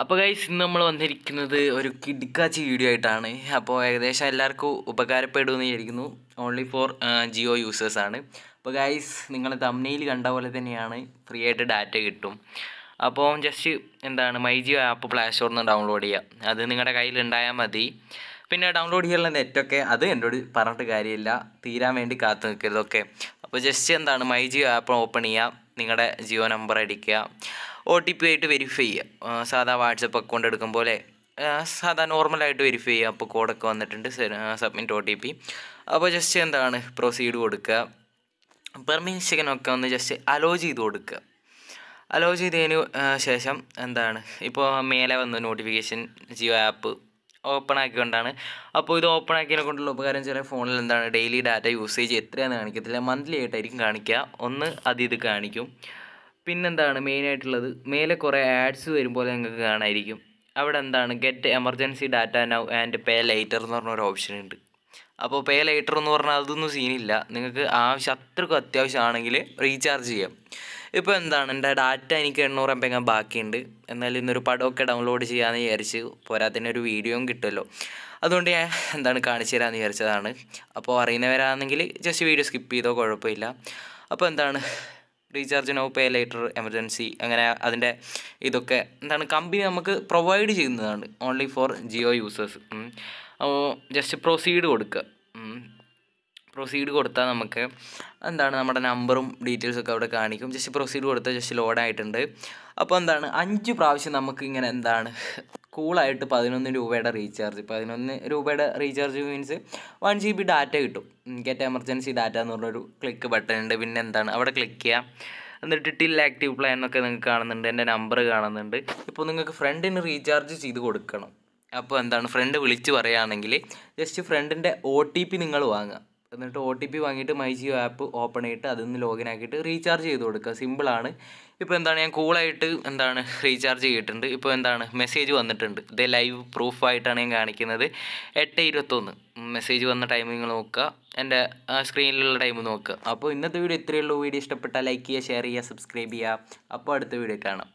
അപ്പോൾ ഗൈസ് ഇന്ന് നമ്മൾ വന്നിരിക്കുന്നത് ഒരു കിടിക്കാച്ചി വീഡിയോ ആയിട്ടാണ് അപ്പോൾ ഏകദേശം എല്ലാവർക്കും ഉപകാരപ്പെടുമെന്ന് വിചാരിക്കുന്നു ഓൺലി ഫോർ ജിയോ യൂസേഴ്സ് ആണ് അപ്പോൾ ഗൈസ് നിങ്ങൾ തമ്നയിൽ കണ്ട പോലെ തന്നെയാണ് ഫ്രീ ആയിട്ട് ഡാറ്റ കിട്ടും അപ്പോൾ ജസ്റ്റ് എന്താണ് മൈ ജിയോ ആപ്പ് പ്ലേ സ്റ്റോറിൽ നിന്ന് ഡൗൺലോഡ് ചെയ്യുക അത് നിങ്ങളുടെ കയ്യിൽ ഉണ്ടായാൽ മതി പിന്നെ ഡൗൺലോഡ് ചെയ്യാനുള്ള നെറ്റൊക്കെ അത് എന്നോട് പറഞ്ഞിട്ട് കാര്യമില്ല തീരാൻ വേണ്ടി കാത്തു നിൽക്കരുതൊക്കെ അപ്പോൾ ജസ്റ്റ് എന്താണ് മൈ ജിയോ ആപ്പ് ഓപ്പൺ ചെയ്യുക നിങ്ങളുടെ ജിയോ നമ്പർ അടിക്കുക ഒ ടി പി ആയിട്ട് വെരിഫൈ ചെയ്യുക സാധാ വാട്സപ്പ് അക്കൗണ്ട് എടുക്കും പോലെ സാധാ നോർമലായിട്ട് വെരിഫൈ ചെയ്യുക അപ്പോൾ കോഡൊക്കെ വന്നിട്ടുണ്ട് സബ്മിറ്റ് ഒ ടി പി അപ്പോൾ ജസ്റ്റ് എന്താണ് പ്രൊസീഡ് കൊടുക്കുക പെർമിഷനൊക്കെ ഒന്ന് ജസ്റ്റ് അലോ ചെയ്ത് കൊടുക്കുക അലോ ചെയ്തതിന് ശേഷം എന്താണ് ഇപ്പോൾ മേലെ വന്ന് നോട്ടിഫിക്കേഷൻ ജിയോ ആപ്പ് ഓപ്പൺ ആക്കിക്കൊണ്ടാണ് അപ്പോൾ ഇത് ഓപ്പൺ ആക്കിയതിനെ കൊണ്ടുള്ള ഉപകാരം ചില ഫോണിൽ എന്താണ് ഡെയിലി ഡാറ്റ യൂസേജ് എത്രയാണെന്ന് കാണിക്കത്തില്ല മന്ത്ലി ആയിട്ടായിരിക്കും കാണിക്കുക ഒന്ന് അത് ഇത് കാണിക്കും പിന്നെന്താണ് മെയിനായിട്ടുള്ളത് മേലെ കുറേ ആഡ്സ് വരുമ്പോൾ നിങ്ങൾക്ക് കാണാമായിരിക്കും അവിടെ എന്താണ് get emergency data now and pay later എന്ന് പറഞ്ഞൊരു ഓപ്ഷൻ ഉണ്ട് അപ്പോൾ പേ ലൈറ്റർ എന്ന് പറഞ്ഞാൽ അതൊന്നും സീനില്ല നിങ്ങൾക്ക് ആവശ്യം അത്രക്കും അത്യാവശ്യമാണെങ്കിൽ റീചാർജ് ചെയ്യാം ഇപ്പോൾ എന്താണ് എൻ്റെ ഡാറ്റ എനിക്ക് എണ്ണൂറ് എം പെങ്ങാൻ ബാക്കിയുണ്ട് എന്നാലും ഇന്നൊരു പടമൊക്കെ ഡൗൺലോഡ് ചെയ്യാമെന്ന് വിചാരിച്ച് പോരാത്തതിന് ഒരു വീഡിയോയും കിട്ടുമല്ലോ അതുകൊണ്ട് ഞാൻ എന്താണ് കാണിച്ചു തരാമെന്ന് വിചാരിച്ചതാണ് അപ്പോൾ അറിയുന്നവരാണെങ്കിൽ ജസ്റ്റ് വീഡിയോ സ്കിപ്പ് ചെയ്തോ കുഴപ്പമില്ല അപ്പോൾ എന്താണ് recharge now pay later emergency അങ്ങനെ അതിൻ്റെ ഇതൊക്കെ എന്താണ് കമ്പനി നമുക്ക് പ്രൊവൈഡ് ചെയ്യുന്നതാണ് ഓൺലി ഫോർ ജിയോ യൂസേഴ്സ് അപ്പോൾ ജസ്റ്റ് പ്രൊസീഡ് കൊടുക്കുക പ്രൊസീഡ് കൊടുത്താൽ നമുക്ക് എന്താണ് നമ്മുടെ നമ്പറും ഡീറ്റെയിൽസൊക്കെ അവിടെ കാണിക്കും ജസ്റ്റ് പ്രൊസീഡ് കൊടുത്താൽ ജസ്റ്റ് ലോഡായിട്ടുണ്ട് അപ്പോൾ എന്താണ് അഞ്ച് പ്രാവശ്യം നമുക്ക് ഇങ്ങനെ എന്താണ് കൂളായിട്ട് പതിനൊന്ന് രൂപയുടെ റീചാർജ് പതിനൊന്ന് രൂപയുടെ recharge means one G B data കിട്ടും ഏറ്റവും എമർജൻസി ഡാറ്റ എന്ന് പറഞ്ഞൊരു ക്ലിക്ക് ബട്ടൺ ഉണ്ട് പിന്നെ എന്താണ് അവിടെ ക്ലിക്ക് ചെയ്യാം എന്നിട്ട് ടിൽ ആക്റ്റീവ് പ്ലാൻ എന്നൊക്കെ നിങ്ങൾക്ക് കാണുന്നുണ്ട് എൻ്റെ നമ്പർ കാണുന്നുണ്ട് ഇപ്പോൾ നിങ്ങൾക്ക് ഫ്രണ്ടിന് റീചാർജ് ചെയ്ത് കൊടുക്കണം അപ്പോൾ എന്താണ് ഫ്രണ്ട് വിളിച്ച് പറയുകയാണെങ്കിൽ ജസ്റ്റ് ഫ്രണ്ടിൻ്റെ ഒ ടി പി നിങ്ങൾ വാങ്ങുക എന്നിട്ട് ഒ ടി പി വാങ്ങിയിട്ട് മൈ ജിയോ ആപ്പ് ഓപ്പൺ ചെയ്തിട്ട് അതിൽ നിന്ന് ലോഗിൻ ആക്കിയിട്ട് റീചാർജ് ചെയ്ത് കൊടുക്കുക സിമ്പിളാണ് ഇപ്പോൾ എന്താണ് ഞാൻ കൂളായിട്ട് എന്താണ് റീചാർജ് ചെയ്തിട്ടുണ്ട് ഇപ്പോൾ എന്താണ് മെസ്സേജ് വന്നിട്ടുണ്ട് ഇത് ലൈവ് പ്രൂഫായിട്ടാണ് ഞാൻ കാണിക്കുന്നത് എട്ട് ഇരുപത്തൊന്ന് മെസ്സേജ് വന്ന ടൈമിങ് നോക്കുക എൻ്റെ സ്ക്രീനിലുള്ള ടൈം നോക്കുക അപ്പോൾ ഇന്നത്തെ വീഡിയോ ഇത്രയേ ഉള്ളൂ വീഡിയോ ഇഷ്ടപ്പെട്ടാൽ ലൈക്ക് ചെയ്യുക ഷെയർ ചെയ്യുക സബ്സ്ക്രൈബ് ചെയ്യുക അപ്പോൾ അടുത്ത വീഡിയോ കാണാം